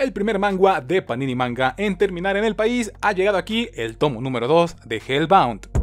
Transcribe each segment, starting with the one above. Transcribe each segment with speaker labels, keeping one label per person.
Speaker 1: El primer manga de Panini Manga en terminar en el país ha llegado aquí, el tomo número 2 de Hellbound.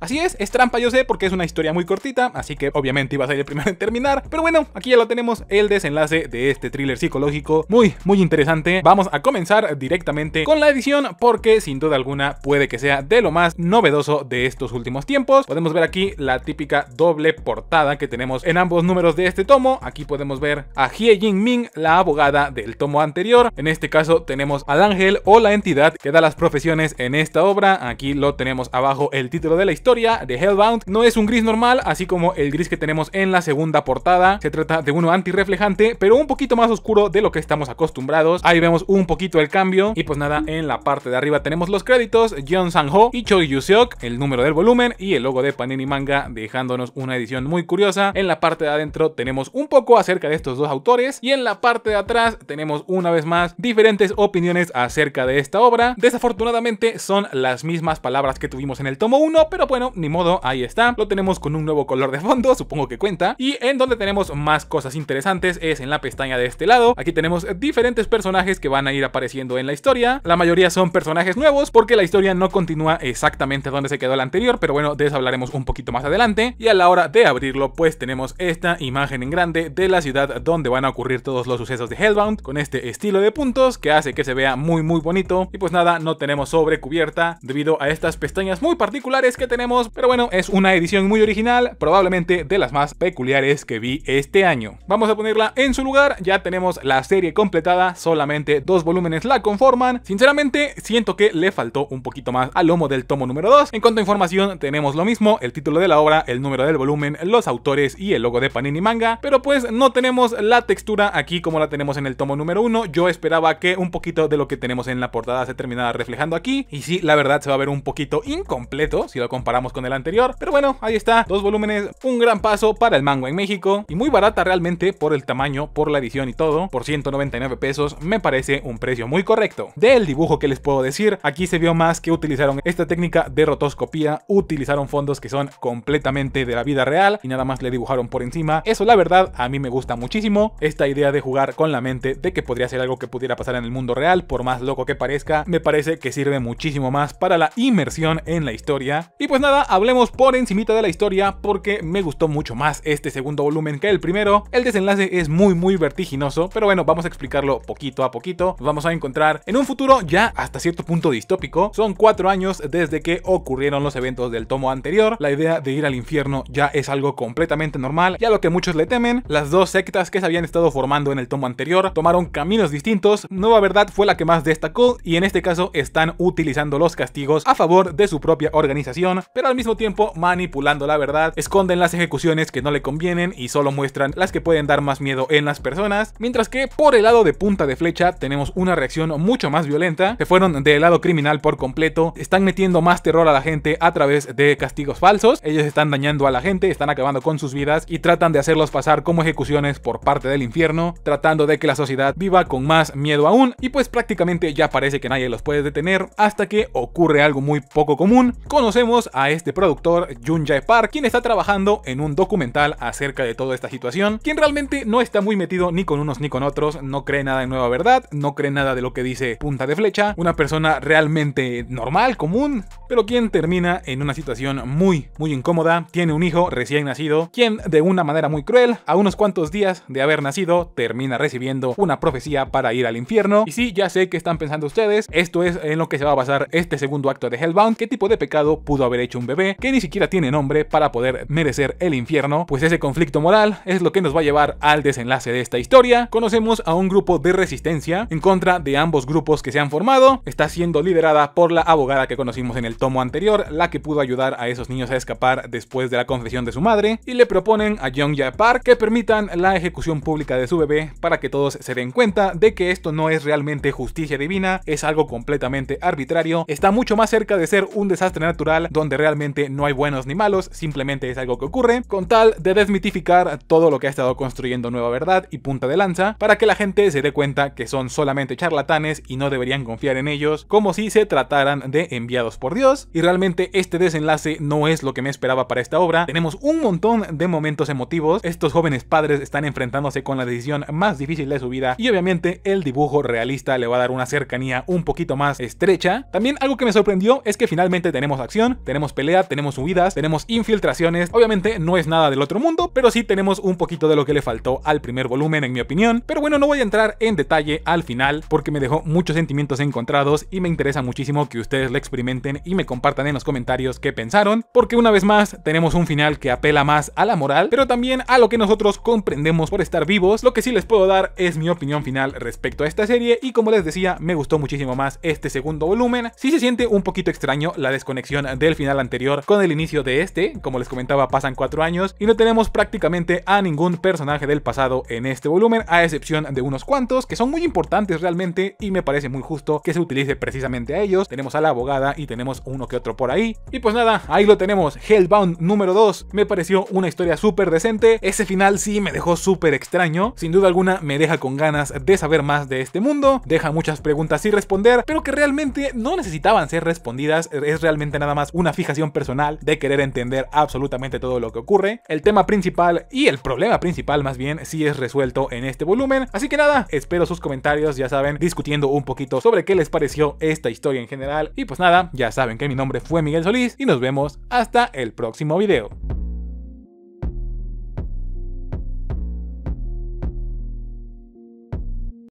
Speaker 1: Así es, es trampa yo sé porque es una historia muy cortita, así que obviamente ibas a ir primero en terminar. Pero bueno, aquí ya lo tenemos, el desenlace de este thriller psicológico, muy, muy interesante. Vamos a comenzar directamente con la edición porque sin duda alguna puede que sea de lo más novedoso de estos últimos tiempos. Podemos ver aquí la típica doble portada que tenemos en ambos números de este tomo. Aquí podemos ver a Hie Jingming, la abogada del tomo anterior. En este caso tenemos al ángel o la entidad que da las profesiones en esta obra. Aquí lo tenemos abajo el título de la historia de Hellbound no es un gris normal, así como el gris que tenemos en la segunda portada. Se trata de uno antirreflejante, pero un poquito más oscuro de lo que estamos acostumbrados. Ahí vemos un poquito el cambio. Y pues nada, en la parte de arriba tenemos los créditos, John Ho y Choi Seok el número del volumen y el logo de Panini Manga, dejándonos una edición muy curiosa. En la parte de adentro tenemos un poco acerca de estos dos autores y en la parte de atrás tenemos una vez más diferentes opiniones acerca de esta obra. Desafortunadamente son las mismas palabras que tuvimos en el tomo 1, pero bueno, bueno, ni modo, ahí está. Lo tenemos con un nuevo color de fondo, supongo que cuenta. Y en donde tenemos más cosas interesantes es en la pestaña de este lado. Aquí tenemos diferentes personajes que van a ir apareciendo en la historia. La mayoría son personajes nuevos porque la historia no continúa exactamente donde se quedó la anterior, pero bueno, de eso hablaremos un poquito más adelante. Y a la hora de abrirlo, pues tenemos esta imagen en grande de la ciudad donde van a ocurrir todos los sucesos de Hellbound con este estilo de puntos que hace que se vea muy muy bonito. Y pues nada, no tenemos sobrecubierta debido a estas pestañas muy particulares que tenemos pero bueno, es una edición muy original, probablemente de las más peculiares que vi este año. Vamos a ponerla en su lugar, ya tenemos la serie completada, solamente dos volúmenes la conforman. Sinceramente, siento que le faltó un poquito más al lomo del tomo número 2. En cuanto a información, tenemos lo mismo, el título de la obra, el número del volumen, los autores y el logo de Panini Manga, pero pues no tenemos la textura aquí como la tenemos en el tomo número 1. Yo esperaba que un poquito de lo que tenemos en la portada se terminara reflejando aquí, y sí, la verdad se va a ver un poquito incompleto si lo comparamos con el anterior. Pero bueno, ahí está, dos volúmenes, un gran paso para el mango en México y muy barata realmente por el tamaño, por la edición y todo. Por 199 pesos me parece un precio muy correcto. Del dibujo que les puedo decir, aquí se vio más que utilizaron esta técnica de rotoscopía, utilizaron fondos que son completamente de la vida real y nada más le dibujaron por encima. Eso la verdad a mí me gusta muchísimo, esta idea de jugar con la mente de que podría ser algo que pudiera pasar en el mundo real, por más loco que parezca, me parece que sirve muchísimo más para la inmersión en la historia. Y pues nada, hablemos por encimita de la historia porque me gustó mucho más este segundo volumen que el primero. El desenlace es muy muy vertiginoso, pero bueno, vamos a explicarlo poquito a poquito. Vamos a encontrar en un futuro ya hasta cierto punto distópico. Son cuatro años desde que ocurrieron los eventos del tomo anterior. La idea de ir al infierno ya es algo completamente normal y a lo que muchos le temen. Las dos sectas que se habían estado formando en el tomo anterior tomaron caminos distintos. Nueva Verdad fue la que más destacó y en este caso están utilizando los castigos a favor de su propia organización, pero al mismo tiempo manipulando la verdad, esconden las ejecuciones que no le convienen y solo muestran las que pueden dar más miedo en las personas, mientras que por el lado de punta de flecha tenemos una reacción mucho más violenta, se fueron del lado criminal por completo, están metiendo más terror a la gente a través de castigos falsos, ellos están dañando a la gente, están acabando con sus vidas y tratan de hacerlos pasar como ejecuciones por parte del infierno, tratando de que la sociedad viva con más miedo aún y pues prácticamente ya parece que nadie los puede detener hasta que ocurre algo muy poco común, conocemos a este productor, Jun Jae Park, quien está trabajando en un documental acerca de toda esta situación, quien realmente no está muy metido ni con unos ni con otros, no cree nada en nueva verdad, no cree nada de lo que dice Punta de Flecha, una persona realmente normal, común, pero quien termina en una situación muy, muy incómoda, tiene un hijo recién nacido, quien de una manera muy cruel, a unos cuantos días de haber nacido, termina recibiendo una profecía para ir al infierno. Y sí, ya sé que están pensando ustedes, esto es en lo que se va a basar este segundo acto de Hellbound, qué tipo de pecado pudo haber hecho un bebé que ni siquiera tiene nombre para poder merecer el infierno, pues ese conflicto moral es lo que nos va a llevar al desenlace de esta historia. Conocemos a un grupo de resistencia en contra de ambos grupos que se han formado, está siendo liderada por la abogada que conocimos en el tomo anterior, la que pudo ayudar a esos niños a escapar después de la confesión de su madre, y le proponen a Young Ya Park que permitan la ejecución pública de su bebé para que todos se den cuenta de que esto no es realmente justicia divina, es algo completamente arbitrario, está mucho más cerca de ser un desastre natural donde realmente realmente no hay buenos ni malos, simplemente es algo que ocurre, con tal de desmitificar todo lo que ha estado construyendo Nueva Verdad y Punta de Lanza, para que la gente se dé cuenta que son solamente charlatanes y no deberían confiar en ellos, como si se trataran de enviados por Dios, y realmente este desenlace no es lo que me esperaba para esta obra, tenemos un montón de momentos emotivos, estos jóvenes padres están enfrentándose con la decisión más difícil de su vida, y obviamente el dibujo realista le va a dar una cercanía un poquito más estrecha, también algo que me sorprendió es que finalmente tenemos acción, tenemos pelea, tenemos subidas tenemos infiltraciones. Obviamente no es nada del otro mundo, pero sí tenemos un poquito de lo que le faltó al primer volumen en mi opinión. Pero bueno, no voy a entrar en detalle al final porque me dejó muchos sentimientos encontrados y me interesa muchísimo que ustedes lo experimenten y me compartan en los comentarios qué pensaron, porque una vez más tenemos un final que apela más a la moral, pero también a lo que nosotros comprendemos por estar vivos. Lo que sí les puedo dar es mi opinión final respecto a esta serie y como les decía, me gustó muchísimo más este segundo volumen. si se siente un poquito extraño la desconexión del final anterior con el inicio de este, como les comentaba pasan cuatro años y no tenemos prácticamente a ningún personaje del pasado en este volumen a excepción de unos cuantos que son muy importantes realmente y me parece muy justo que se utilice precisamente a ellos, tenemos a la abogada y tenemos uno que otro por ahí y pues nada, ahí lo tenemos, Hellbound número 2 me pareció una historia súper decente, ese final sí me dejó súper extraño, sin duda alguna me deja con ganas de saber más de este mundo, deja muchas preguntas sin responder pero que realmente no necesitaban ser respondidas, es realmente nada más una fija personal, de querer entender absolutamente todo lo que ocurre. El tema principal y el problema principal más bien si es resuelto en este volumen. Así que nada, espero sus comentarios, ya saben, discutiendo un poquito sobre qué les pareció esta historia en general. Y pues nada, ya saben que mi nombre fue Miguel Solís y nos vemos hasta el próximo video.